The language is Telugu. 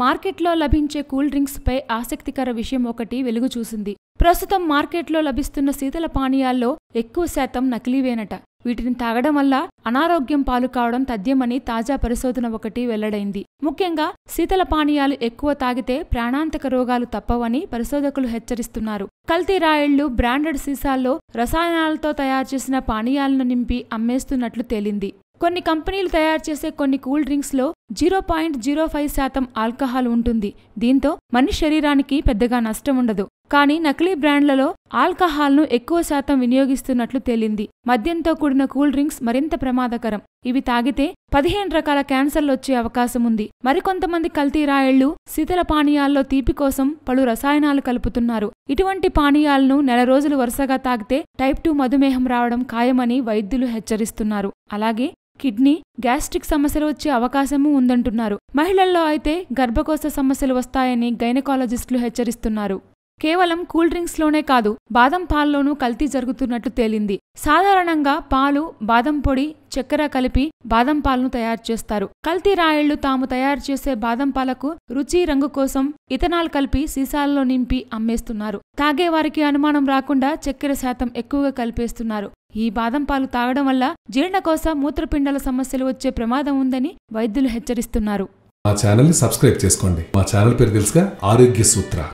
మార్కెట్లో లభించే కూల్ డ్రింక్స్పై ఆసక్తికర విషయం ఒకటి వెలుగు చూసింది ప్రస్తుతం మార్కెట్లో లభిస్తున్న శీతల పానీయాల్లో ఎక్కువ శాతం నకిలీవేనట వీటిని తాగడం వల్ల అనారోగ్యం పాలు కావడం తథ్యమని తాజా పరిశోధన ఒకటి వెల్లడైంది ముఖ్యంగా శీతల పానీయాలు ఎక్కువ తాగితే ప్రాణాంతక రోగాలు తప్పవని పరిశోధకులు హెచ్చరిస్తున్నారు కల్తీ రాయళ్లు బ్రాండెడ్ సీసాల్లో రసాయనాలతో తయారు చేసిన పానీయాలను నింపి అమ్మేస్తున్నట్లు తేలింది కొన్ని కంపెనీలు తయారు చేసే కొన్ని కూల్ డ్రింక్స్లో జీరో పాయింట్ జీరో ఫైవ్ శాతం ఆల్కహాల్ ఉంటుంది దీంతో మనిషి శరీరానికి పెద్దగా నష్టం ఉండదు కానీ నకిలీ బ్రాండ్లలో ఆల్కహాల్ను ఎక్కువ శాతం వినియోగిస్తున్నట్లు తేలింది మద్యంతో కూడిన కూల్ డ్రింక్స్ మరింత ప్రమాదకరం ఇవి తాగితే పదిహేను రకాల వచ్చే అవకాశం ఉంది మరికొంతమంది కల్తీ శీతల పానీయాల్లో తీపి కోసం పలు రసాయనాలు కలుపుతున్నారు ఇటువంటి పానీయాలను నెల రోజులు వరుసగా తాగితే టైప్ టూ మధుమేహం రావడం ఖాయమని వైద్యులు హెచ్చరిస్తున్నారు అలాగే కిడ్నీ గ్యాస్ట్రిక్ సమస్యలు వచ్చే అవకాశమూ ఉందంటున్నారు మహిళల్లో అయితే గర్భకోశ సమస్యలు వస్తాయని గైనకాలజిస్టులు హెచ్చరిస్తున్నారు కేవలం కూల్ డ్రింక్స్లోనే కాదు బాదం పాల్లోనూ కల్తీ జరుగుతున్నట్లు తేలింది సాధారణంగా పాలు బాదం పొడి చక్కెర కలిపి బాదం పాలను తయారు చేస్తారు కల్తీ రాయళ్లు తాము తయారు చేసే బాదం పాలకు రుచి రంగు కోసం ఇథనాల్ కలిపి సీసాలలో నింపి అమ్మేస్తున్నారు తాగేవారికి అనుమానం రాకుండా చక్కెర శాతం ఎక్కువగా కలిపేస్తున్నారు ఈ బాదం పాలు తాగడం వల్ల జీర్ణకోశ మూత్రపిండాల సమస్యలు వచ్చే ప్రమాదం ఉందని వైద్యులు హెచ్చరిస్తున్నారు మా ఛానల్ని సబ్స్క్రైబ్ చేసుకోండి మా ఛానల్ పేరు తెలుసుగా ఆరోగ్య సూత్ర